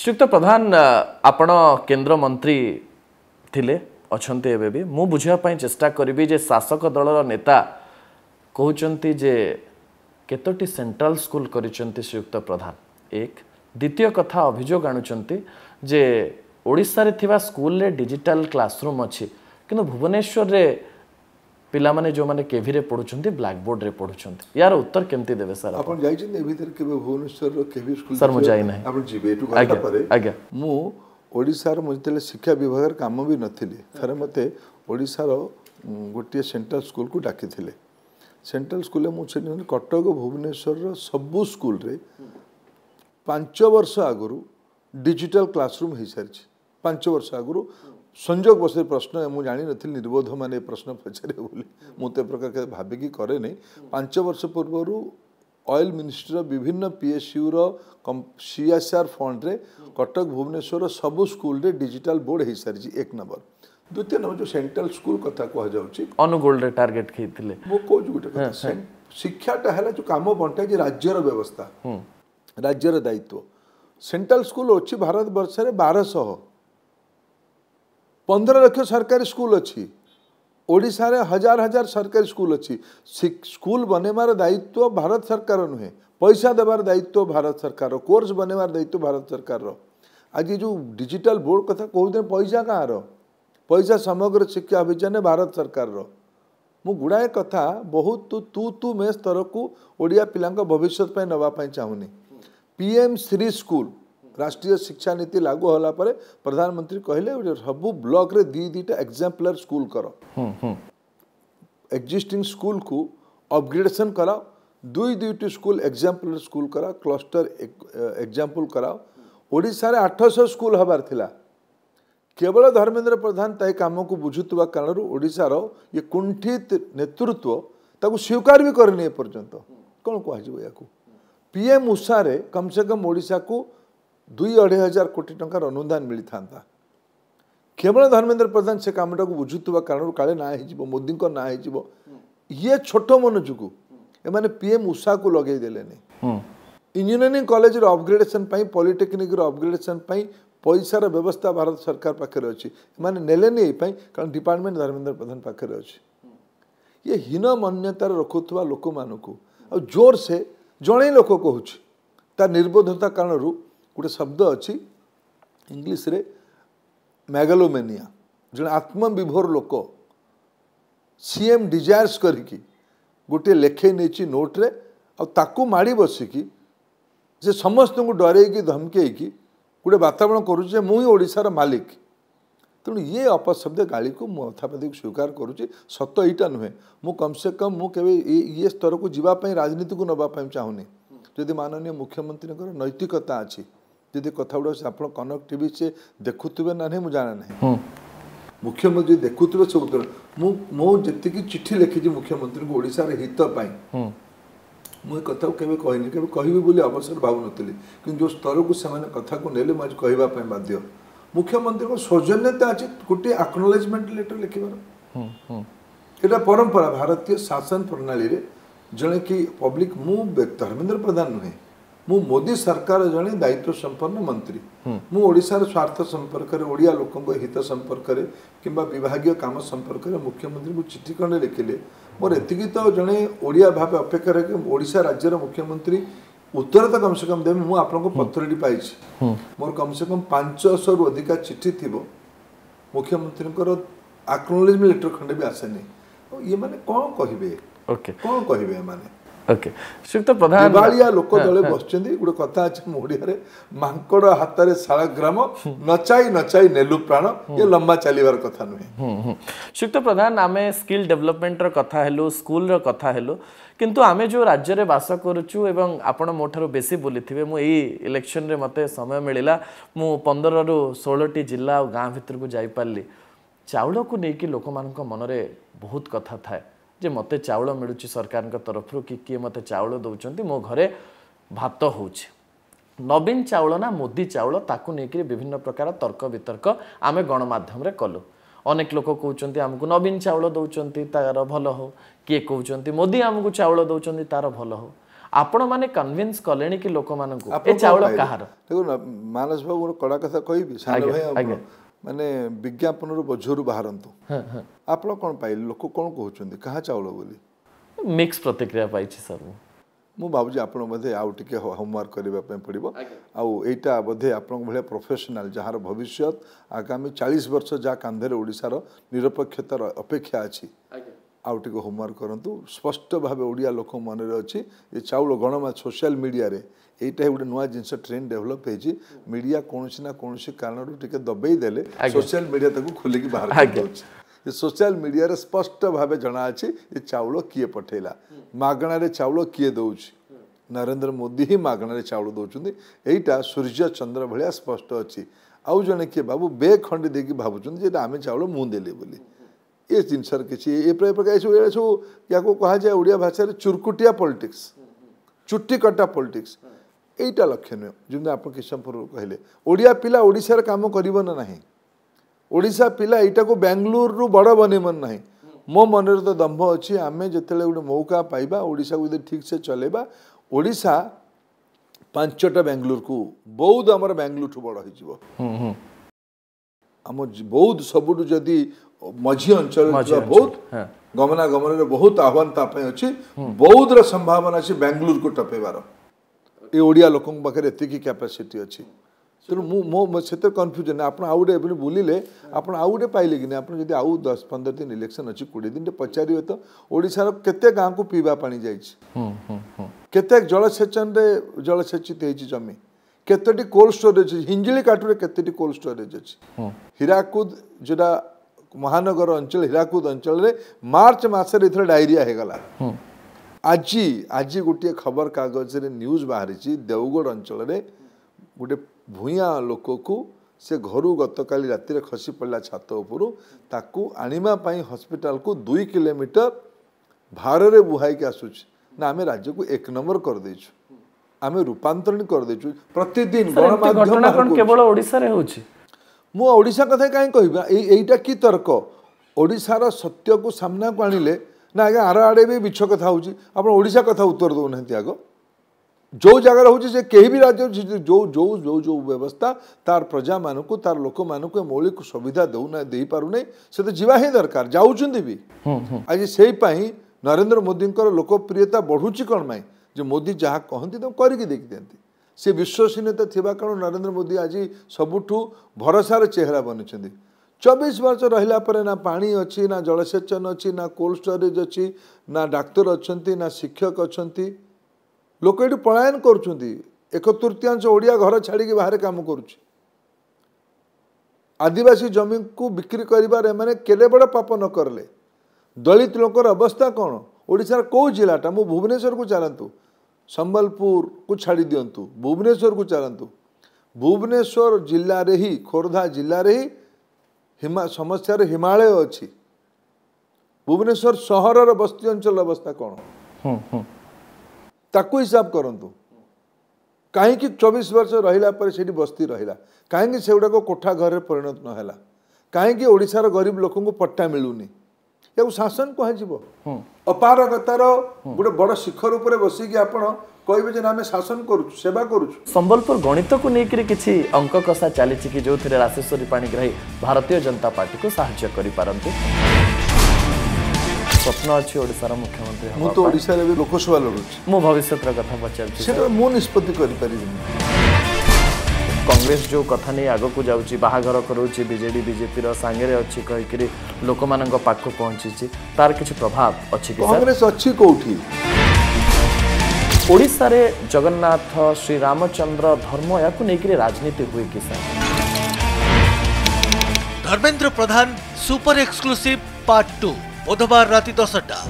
ଶ୍ରୀଯୁକ୍ତ ପ୍ରଧାନ ଆପଣ କେନ୍ଦ୍ରମନ୍ତ୍ରୀ ଥିଲେ ଅଛନ୍ତି ଏବେ ବି ମୁଁ ବୁଝିବା ପାଇଁ ଚେଷ୍ଟା କରିବି ଯେ ଶାସକ ଦଳର ନେତା କହୁଛନ୍ତି ଯେ କେତୋଟି ସେଣ୍ଟ୍ରାଲ ସ୍କୁଲ କରିଛନ୍ତି ଶ୍ରୀଯୁକ୍ତ ପ୍ରଧାନ ଏକ ଦ୍ୱିତୀୟ କଥା ଅଭିଯୋଗ ଆଣୁଛନ୍ତି ଯେ ଓଡ଼ିଶାରେ ଥିବା ସ୍କୁଲରେ ଡିଜିଟାଲ କ୍ଲାସରୁମ୍ ଅଛି କିନ୍ତୁ ଭୁବନେଶ୍ୱରରେ ପିଲାମାନେ ଯେଉଁମାନେ କେଭିରେ ପଢ଼ୁଛନ୍ତି ବ୍ଲାକବୋର୍ଡ଼ରେ ପଢ଼ୁଛନ୍ତି ୟାର ଉତ୍ତର କେମିତି ଦେବେ ସାର୍ ଆପଣ ଯାଇଛନ୍ତି ଏ ଭିତରେ କେବେ ଭୁବନେଶ୍ୱରର କେଭି ସ୍କୁଲ ସାର୍ ମୁଁ ଯାଇନାହିଁ ଆପଣ ଯିବେ ଏଠୁ ଗଲା ପରେ ଆଜ୍ଞା ମୁଁ ଓଡ଼ିଶାର ମୁଁ ଯେତେବେଳେ ଶିକ୍ଷା ବିଭାଗରେ କାମ ବି ନଥିଲି ଥରେ ମୋତେ ଓଡ଼ିଶାର ଗୋଟିଏ ସେଣ୍ଟ୍ରାଲ ସ୍କୁଲକୁ ଡାକିଥିଲେ ସେଣ୍ଟ୍ରାଲ ସ୍କୁଲରେ ମୁଁ ସେଠି କଟକ ଭୁବନେଶ୍ୱରର ସବୁ ସ୍କୁଲରେ ପାଞ୍ଚ ବର୍ଷ ଆଗରୁ ଡିଜିଟାଲ କ୍ଲାସରୁମ୍ ହୋଇସାରିଛି ପାଞ୍ଚ ବର୍ଷ ଆଗରୁ સંજોગ વશે પ્રશ્ન હું જાણી નથી નિર્બોધ મને પ્રશ્ન પચાર્યો બોલે ମୁଁ તે ପ୍ରକାର କେବେ ଭାବିକି କରେନି ପାଞ୍ଚ ବର୍ଷ ପୂର୍ବରୁ ଅଏଲ୍ ମିନିଷ୍ଟ୍ରିର ବିଭିନ୍ନ ପିଏସ୍ୟୁର ସିଏସ୍ଆର୍ ଫଣ୍ଡରେ କଟକ ଭୁବନେଶ୍ୱର ସବୁ ସ୍କୁଲରେ ଡିଜିଟାଲ ବୋର୍ଡ଼ ହୋଇସାରିଛି ଏକ ନମ୍ବର ଦ୍ୱିତୀୟ ନମ୍ବର ଯେଉଁ ସେଣ୍ଟ୍ରାଲ ସ୍କୁଲ କଥା କୁହାଯାଉଛି ଅନୁଗୁଳରେ ଟାର୍ଗେଟ ହେଇଥିଲେ ମୁଁ କହୁଛି ଗୋଟେ କଥା ଶିକ୍ଷାଟା ହେଲା ଯେଉଁ କାମ ବଣ୍ଟା ହେଇଛି ରାଜ୍ୟର ବ୍ୟବସ୍ଥା ରାଜ୍ୟର ଦାୟିତ୍ୱ ସେଣ୍ଟ୍ରାଲ ସ୍କୁଲ ଅଛି ଭାରତ ବର୍ଷରେ ବାରଶହ पंद्रह लक्ष सरकारी स्कूल अच्छी ओडार हजार हजार सरकारी स्कूल अच्छी स्कूल बनवार दायित्व भारत सरकार नुहे पैसा देवार दायित्व भारत सरकार कोर्स बनवार दायित्व भारत सरकार आज जो डिजिटल बोर्ड कथा कहते हैं पैसा कह पैसा समग्र शिक्षा अभियान भारत सरकार गुड़ाए कथा बहुत तु तु तू मे स्तर को ओडिया पिला भविष्य नवापाई चाहूनी पी एम श्री स्कूल राष्ट्रीय शिक्षा नीति लागू होला परे प्रधानमंत्री कहले सब ब्लॉक रे दी दीटा एग्जांपलर स्कूल करो एग्जिस्टिंग स्कूल को अपग्रेडेशन कराओ दुई दुईट स्कूल एग्जांपलर स्कूल करा क्लस्टर एग्जांपल कराओ ओडिसा रे 800 स्कूल हबार थिला केवल धर्मेंद्र प्रधान तय काम को बुझुतवा कारण रो रो ये कुंठित नेतृत्व ताकू स्वीकार भी करनी ए पर्यंत कोन पीएम उषा कम से कम ओडिसा को दुई अढ़े हजार कोटी टकर अनुदान मिली था केवल धर्मेन्द्र प्रधान से कम टाक बुझुवा कारण काले ना हो मोदी ना हो ये छोट मन जो एमने पीएम उषा को लगेदेले हम्म। इंजीनियरी कलेज अबग्रेडेसन पलिटेक्निक अबग्रेडेसन पैसार व्यवस्था भारत सरकार पाखे अच्छे ने कारण डिपार्टमेंट धर्मेन्द्र प्रधान पाखे अच्छे ये हीन मन्यतार रखुवा लोक मानक जोर से जड़े लोक कह निर्बोधता कारण गोटे शब्द अच्छी इंग्लीश रे मैगलोमेनिया जो आत्मविभोर लोक सी एम डिजायर्स करके गोटे लेखे नहीं नोट्रे आड़ बसिकी से समस्त को डर धमकई गोटे वातावरण करुचे मुशार मालिक तेणु ये अपशब्द गाड़ी को को स्वीकार करुच सत या नुहे मु कम से कम मुझे ये स्तर को जीवाई राजनीति को नापी चाहूनी जदि माननीय मुख्यमंत्री नैतिकता अच्छी ᱡᱮᱫᱮ કથા ઉડસ આપણ કનેક્ટિવિટી છે દેખતબે નહિ મુ જાણન નહિ હમ મુખ્યમંત્રી દેખતલો સઉતર મુ મો જેતકી ચિઠ્ઠી લખીજી મુખ્યમંત્રી ઓડિસા ર હિતો પઈ હમ મુ કથા કેમે કહી નહિ કે કહી ભી બોલી અવસર બાગ નતલી કી જો સ્તર કુ સમાન કથા કુ નેલે માજ કહીવા પઈ માધ્ય મુખ્યમંત્રી કુ સૌજન્યતા આચી કુટી એકનોલેજમેન્ટ લેટર લખી માર હમ હમ એતા પરંપરા ભારતીય શાસન પ્રણાલી રે જણે કી પબ્લિક મુ બે ધર્મેન્દ્ર પ્રધાન નહી ମୁଁ ମୋଦି ସରକାର ଜଣେ ଦାୟିତ୍ୱ ସମ୍ପନ୍ନ ମନ୍ତ୍ରୀ ମୁଁ ଓଡ଼ିଶାର ସ୍ୱାର୍ଥ ସମ୍ପର୍କରେ ଓଡ଼ିଆ ଲୋକଙ୍କ ହିତ ସମ୍ପର୍କରେ କିମ୍ବା ବିଭାଗୀୟ କାମ ସମ୍ପର୍କରେ ମୁଖ୍ୟମନ୍ତ୍ରୀଙ୍କୁ ଚିଠି ଖଣ୍ଡେ ଲେଖିଲେ ମୋର ଏତିକି ତ ଜଣେ ଓଡ଼ିଆ ଭାବେ ଅପେକ୍ଷା ରଖେ ଓଡ଼ିଶା ରାଜ୍ୟର ମୁଖ୍ୟମନ୍ତ୍ରୀ ଉତ୍ତର ତ କମ୍ ସେ କମ୍ ଦେବି ମୁଁ ଆପଣଙ୍କ ପତ୍ରଟି ପାଇଛି ମୋର କମ୍ ସେ କମ୍ ପାଞ୍ଚଶହରୁ ଅଧିକା ଚିଠି ଥିବ ମୁଖ୍ୟମନ୍ତ୍ରୀଙ୍କର ଆକ୍ନୋଲେଜମେଣ୍ଟ ଲେଟର ଖଣ୍ଡେ ବି ଆସେନି ଇଏ ମାନେ କ'ଣ କହିବେ କ'ଣ କହିବେ ଏମାନେ ଓକେ ଶ୍ରୀଯୁକ୍ତ ପ୍ରଧାନ ଦିବାଳିଆ ଲୋକ ଦଳେ ବସିଛନ୍ତି ଗୋଟେ କଥା ଅଛି ମୁଁ ଓଡ଼ିଆରେ ମାଙ୍କଡ଼ ହାତରେ ଶାଳଗ୍ରାମ ନଚାଇ ନଚାଇ ନେଲୁ ପ୍ରାଣ ଇଏ ଲମ୍ବା ଚାଲିବାର କଥା ନୁହେଁ ଶ୍ରୀଯୁକ୍ତ ପ୍ରଧାନ ଆମେ ସ୍କିଲ୍ ଡେଭଲପମେଣ୍ଟର କଥା ହେଲୁ ସ୍କୁଲର କଥା ହେଲୁ କିନ୍ତୁ ଆମେ ଯେଉଁ ରାଜ୍ୟରେ ବାସ କରୁଛୁ ଏବଂ ଆପଣ ମୋ ଠାରୁ ବେଶୀ ବୁଲିଥିବେ ମୁଁ ଏଇ ଇଲେକ୍ସନରେ ମୋତେ ସମୟ ମିଳିଲା ମୁଁ ପନ୍ଦରରୁ ଷୋହଳଟି ଜିଲ୍ଲା ଆଉ ଗାଁ ଭିତରକୁ ଯାଇପାରିଲି ଚାଉଳକୁ ନେଇକି ଲୋକମାନଙ୍କ ମନରେ ବହୁତ କଥା ଥାଏ ଯେ ମୋତେ ଚାଉଳ ମିଳୁଛି ସରକାରଙ୍କ ତରଫରୁ କି କିଏ ମୋତେ ଚାଉଳ ଦେଉଛନ୍ତି ମୋ ଘରେ ଭାତ ହେଉଛି ନବୀନ ଚାଉଳ ନା ମୋଦି ଚାଉଳ ତାକୁ ନେଇକରି ବିଭିନ୍ନ ପ୍ରକାର ତର୍କ ବିତର୍କ ଆମେ ଗଣମାଧ୍ୟମରେ କଲୁ ଅନେକ ଲୋକ କହୁଛନ୍ତି ଆମକୁ ନବୀନ ଚାଉଳ ଦେଉଛନ୍ତି ତା'ର ଭଲ ହେଉ କିଏ କହୁଛନ୍ତି ମୋଦି ଆମକୁ ଚାଉଳ ଦେଉଛନ୍ତି ତା'ର ଭଲ ହେଉ ଆପଣମାନେ କନଭିନ୍ସ କଲେଣି କି ଲୋକମାନଙ୍କୁ ଚାଉଳ କାହାର ଦେଖୁନ ମାନସ ବାବୁ ଗୋଟେ କଡ଼ା କଥା କହିବି ଆଜ୍ଞା ମାନେ ବିଜ୍ଞାପନରୁ ବୋଝରୁ ବାହାରନ୍ତୁ ଆପଣ କ'ଣ ପାଇଲେ ଲୋକ କ'ଣ କହୁଛନ୍ତି କାହା ଚାଉଳ ବୋଲି ମିକ୍ସ ପ୍ରତିକ୍ରିୟା ପାଇଛି ସାର୍ ମୁଁ ମୁଁ ଭାବୁଛି ଆପଣ ବୋଧେ ଆଉ ଟିକେ ହୋମୱାର୍କ କରିବା ପାଇଁ ପଡ଼ିବ ଆଉ ଏଇଟା ବୋଧେ ଆପଣଙ୍କ ଭଳିଆ ପ୍ରଫେସନାଲ୍ ଯାହାର ଭବିଷ୍ୟତ ଆଗାମୀ ଚାଳିଶ ବର୍ଷ ଯାହା କାନ୍ଧରେ ଓଡ଼ିଶାର ନିରପେକ୍ଷତାର ଅପେକ୍ଷା ଅଛି ଆଉ ଟିକେ ହୋମୱାର୍କ କରନ୍ତୁ ସ୍ପଷ୍ଟ ଭାବେ ଓଡ଼ିଆ ଲୋକ ମନରେ ଅଛି ଯେ ଚାଉଳ ଗଣମା ସୋସିଆଲ ମିଡ଼ିଆରେ ଏଇଟା ଗୋଟେ ନୂଆ ଜିନିଷ ଟ୍ରେଣ୍ଡ ଡେଭଲପ ହେଇଛି ମିଡ଼ିଆ କୌଣସି ନା କୌଣସି କାରଣରୁ ଟିକେ ଦବେଇ ଦେଲେ ସୋସିଆଲ ମିଡ଼ିଆ ତାକୁ ଖୋଲିକି ବାହାର କରିଦେଉଛି ଯେ ସୋସିଆଲ ମିଡ଼ିଆରେ ସ୍ପଷ୍ଟ ଭାବେ ଜଣାଅଛି ଯେ ଚାଉଳ କିଏ ପଠେଇଲା ମାଗଣାରେ ଚାଉଳ କିଏ ଦେଉଛି ନରେନ୍ଦ୍ର ମୋଦି ହିଁ ମାଗଣାରେ ଚାଉଳ ଦେଉଛନ୍ତି ଏଇଟା ସୂର୍ଯ୍ୟ ଚନ୍ଦ୍ର ଭଳିଆ ସ୍ପଷ୍ଟ ଅଛି ଆଉ ଜଣେ କିଏ ବାବୁ ବେଖଣ୍ଡି ଦେଇକି ଭାବୁଛନ୍ତି ଯେ ଆମେ ଚାଉଳ ମୁଁ ଦେଲି ବୋଲି ଏ ଜିନିଷରେ କିଛି ଏପରି ପ୍ରକାର ଏସବୁ ଏଗୁଡ଼ା ସବୁ ୟାକୁ କୁହାଯାଏ ଓଡ଼ିଆ ଭାଷାରେ ଚୁରକୁଟିଆ ପଲିଟିକ୍ସ ଚୁଟିକଟା ପଲିଟିକ୍ସ ଏଇଟା ଲକ୍ଷଣୀୟ ଯେମିତି ଆପଣ କିଶମପୁର କହିଲେ ଓଡ଼ିଆ ପିଲା ଓଡ଼ିଶାରେ କାମ କରିବ ନା ନାହିଁ ଓଡ଼ିଶା ପିଲା ଏଇଟାକୁ ବାଙ୍ଗଲୋରରୁ ବଡ଼ ବନେଇବ ନା ନାହିଁ ମୋ ମନରେ ତ ଦମ୍ଭ ଅଛି ଆମେ ଯେତେବେଳେ ଗୋଟେ ମୌକା ପାଇବା ଓଡ଼ିଶାକୁ ଯଦି ଠିକ୍ସେ ଚଲେଇବା ଓଡ଼ିଶା ପାଞ୍ଚଟା ବାଙ୍ଗଲୋରକୁ ବୌଦ୍ଧ ଆମର ବାଙ୍ଗଲୋରଠୁ ବଡ଼ ହୋଇଯିବ ଆମ ବୌଦ୍ଧ ସବୁଠୁ ଯଦି ମଝି ଅଞ୍ଚଳରେ ବୌଦ୍ଧ ଗମନାଗମନରେ ବହୁତ ଆହ୍ୱାନ ତା ପାଇଁ ଅଛି ବୌଦ୍ଧର ସମ୍ଭାବନା ଅଛି ବାଙ୍ଗାଲୋରକୁ ଟପେଇବାର ଏ ଓଡ଼ିଆ ଲୋକଙ୍କ ପାଖରେ ଏତିକି କ୍ୟାପାସିଟି ଅଛି ତେଣୁ ମୁଁ ମୋ ସେଥିରେ କନଫ୍ୟୁଜନ୍ ଆପଣ ଆଉ ଗୋଟେ ଏବେ ବୁଲିଲେ ଆପଣ ଆଉ ଗୋଟେ ପାଇଲେ କି ନାହିଁ ଆପଣ ଯଦି ଆଉ ଦଶ ପନ୍ଦର ଦିନ ଇଲେକ୍ସନ୍ ଅଛି କୋଡ଼ିଏ ଦିନରେ ପଚାରିବେ ତ ଓଡ଼ିଶାର କେତେ ଗାଁକୁ ପିଇବା ପାଣି ଯାଇଛି କେତେ ଜଳସେଚନରେ ଜଳସେଚିତ ହେଇଛି ଜମି କେତୋଟି କୋଲ୍ଡ ଷ୍ଟୋରେଜ୍ ଅଛି ହିଞ୍ଜିଳି କାଠୁରେ କେତୋଟି କୋଲ୍ଡ ଷ୍ଟୋରେଜ୍ ଅଛି ହୀରାକୁଦ ଯେଉଁଟା ମହାନଗର ଅଞ୍ଚଳ ହୀରାକୁଦ ଅଞ୍ଚଳରେ ମାର୍ଚ୍ଚ ମାସରେ ଏଥର ଡାଇରିଆ ହେଇଗଲା ଆଜି ଆଜି ଗୋଟିଏ ଖବରକାଗଜରେ ନ୍ୟୁଜ୍ ବାହାରିଛି ଦେଓଗଡ଼ ଅଞ୍ଚଳରେ ଗୋଟିଏ ଭୂଇଁ ଲୋକକୁ ସେ ଘରୁ ଗତକାଲି ରାତିରେ ଖସି ପଡ଼ିଲା ଛାତ ଉପରୁ ତାକୁ ଆଣିବା ପାଇଁ ହସ୍ପିଟାଲକୁ ଦୁଇ କିଲୋମିଟର ଭାରରେ ବୁହାଇକି ଆସୁଛି ନା ଆମେ ରାଜ୍ୟକୁ ଏକ ନମ୍ବର କରିଦେଇଛୁ ଆମେ ରୂପାନ୍ତରଣ କରିଦେଇଛୁ ପ୍ରତିଦିନ ଗଣମାଧ୍ୟମ କେବଳ ଓଡ଼ିଶାରେ ହେଉଛି मुशा कथा कहीं कह या कि तर्क ओडार सत्य को सामना को आणले ना आज आर आड़े भी मिछ कथा होशा कथा उत्तर दौना आग जो जगार हूँ से कहीं भी राज्य जो जो जो जो व्यवस्था तार प्रजा मानक तार लोक मानक मौलिक सुविधा देना दे पार नहीं तो जावा ही दरकार जाऊँ भी आज से नरेन्द्र मोदी लोकप्रियता बढ़ुच्छी कौन माई जो मोदी जहाँ कहते कर देखते हैं ସେ ବିଶ୍ୱସନୀୟତା ଥିବା କାରଣ ନରେନ୍ଦ୍ର ମୋଦି ଆଜି ସବୁଠୁ ଭରସାର ଚେହେରା ବନିଛନ୍ତି ଚବିଶ ବର୍ଷ ରହିଲା ପରେ ନା ପାଣି ଅଛି ନା ଜଳସେଚନ ଅଛି ନା କୋଲ୍ଡ ଷ୍ଟୋରେଜ୍ ଅଛି ନା ଡାକ୍ତର ଅଛନ୍ତି ନା ଶିକ୍ଷକ ଅଛନ୍ତି ଲୋକ ଏଠି ପଳାୟନ କରୁଛନ୍ତି ଏକ ତୃତୀୟାଂଶ ଓଡ଼ିଆ ଘର ଛାଡ଼ିକି ବାହାରେ କାମ କରୁଛି ଆଦିବାସୀ ଜମିକୁ ବିକ୍ରି କରିବାରେ ଏମାନେ କେତେ ବଡ଼ ପାପ ନ କରିଲେ ଦଳିତ ଲୋକର ଅବସ୍ଥା କ'ଣ ଓଡ଼ିଶାର କେଉଁ ଜିଲ୍ଲାଟା ମୁଁ ଭୁବନେଶ୍ୱରକୁ ଚାଲନ୍ତୁ ସମ୍ବଲପୁରକୁ ଛାଡ଼ି ଦିଅନ୍ତୁ ଭୁବନେଶ୍ୱରକୁ ଚାଲନ୍ତୁ ଭୁବନେଶ୍ୱର ଜିଲ୍ଲାରେ ହିଁ ଖୋର୍ଦ୍ଧା ଜିଲ୍ଲାରେ ହିଁ ହିମା ସମସ୍ୟାରେ ହିମାଳୟ ଅଛି ଭୁବନେଶ୍ୱର ସହରର ବସ୍ତି ଅଞ୍ଚଳ ଅବସ୍ଥା କ'ଣ ତାକୁ ହିସାବ କରନ୍ତୁ କାହିଁକି ଚବିଶ ବର୍ଷ ରହିଲା ପରେ ସେଇଠି ବସ୍ତି ରହିଲା କାହିଁକି ସେଗୁଡ଼ାକ କୋଠା ଘରେ ପରିଣତ ନହେଲା କାହିଁକି ଓଡ଼ିଶାର ଗରିବ ଲୋକଙ୍କୁ ପଟ୍ଟା ମିଳୁନି ଏହାକୁ ଶାସନ କୁହାଯିବ ଅପାରଗତାର ଗୋଟେ ବଡ଼ ଶିଖର ଉପରେ ବସିକି ଆପଣ କହିବେ ଯେ ଆମେ ଶାସନ କରୁଛୁ ସେବା କରୁଛୁ ସମ୍ବଲପୁର ଗଣିତକୁ ନେଇକିରି କିଛି ଅଙ୍କ କଷା ଚାଲିଛି କି ଯେଉଁଥିରେ ରାଶେଶ୍ୱରୀ ପାଣିଗ୍ରାହୀ ଭାରତୀୟ ଜନତା ପାର୍ଟିକୁ ସାହାଯ୍ୟ କରିପାରନ୍ତି ସ୍ୱପ୍ନ ଅଛି ଓଡ଼ିଶାର ମୁଖ୍ୟମନ୍ତ୍ରୀ ମୁଁ ତ ଓଡ଼ିଶାରେ ବି ଲୋକସଭା ଲଢ଼ୁଛି ମୁଁ ଭବିଷ୍ୟତର କଥା ପଚାରୁଛି ସେଟା ମୁଁ ନିଷ୍ପତ୍ତି କରିପାରିବିନି कांग्रेस जो कथा नहीं आग को जाघर करजेडी बजेपी सांगे अच्छी कहीकि लोक मान पाक पहुंची तार कि प्रभाव अच्छी कांग्रेस अच्छी कौटी ओडार जगन्नाथ श्री रामचंद्र धर्म यह राजनीति हुए कि Dharmendra Pradhan super exclusive part two बुधवार राति दसटा